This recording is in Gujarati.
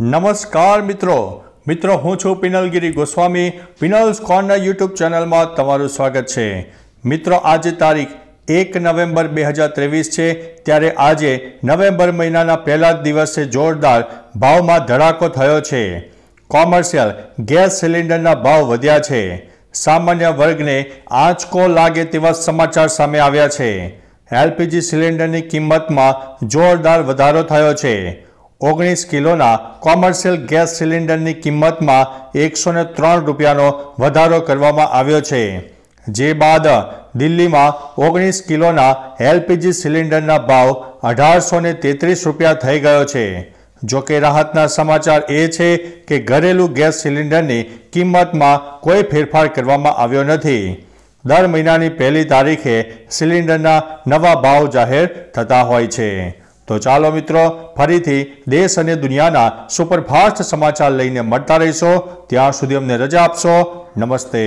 નમસ્કાર મિત્રો મિત્રો હું છું પિનલગીરી ગોસ્વામી પિનલ્સ કોર્નર યુટ્યુબ ચેનલમાં તમારું સ્વાગત છે મિત્રો આજે તારીખ એક નવેમ્બર બે હજાર ત્રેવીસ છે ત્યારે આજે નવેમ્બર મહિનાના પહેલા જ દિવસે જોરદાર ભાવમાં ધડાકો થયો છે કોમર્શિયલ ગેસ સિલિન્ડરના ભાવ વધ્યા છે સામાન્ય વર્ગને આંચકો લાગે તેવા સમાચાર સામે આવ્યા છે એલપીજી સિલિન્ડરની કિંમતમાં જોરદાર વધારો થયો છે ઓગણીસ કિલોના કોમર્શિયલ ગેસ સિલિન્ડરની કિંમતમાં એકસો ત્રણ રૂપિયાનો વધારો કરવામાં આવ્યો છે જે બાદ દિલ્હીમાં ઓગણીસ કિલોના એલપીજી સિલિન્ડરના ભાવ અઢારસો તેત્રીસ રૂપિયા થઈ ગયો છે જોકે રાહતના સમાચાર એ છે કે ઘરેલું ગેસ સિલિન્ડરની કિંમતમાં કોઈ ફેરફાર કરવામાં આવ્યો નથી દર મહિનાની પહેલી તારીખે સિલિન્ડરના નવા ભાવ જાહેર થતા હોય છે તો ચાલો મિત્રો ફરીથી દેશ અને દુનિયાના સુપરફાસ્ટ સમાચાર લઈને મળતા રહીશો ત્યાં સુધી અમને રજા આપશો નમસ્તે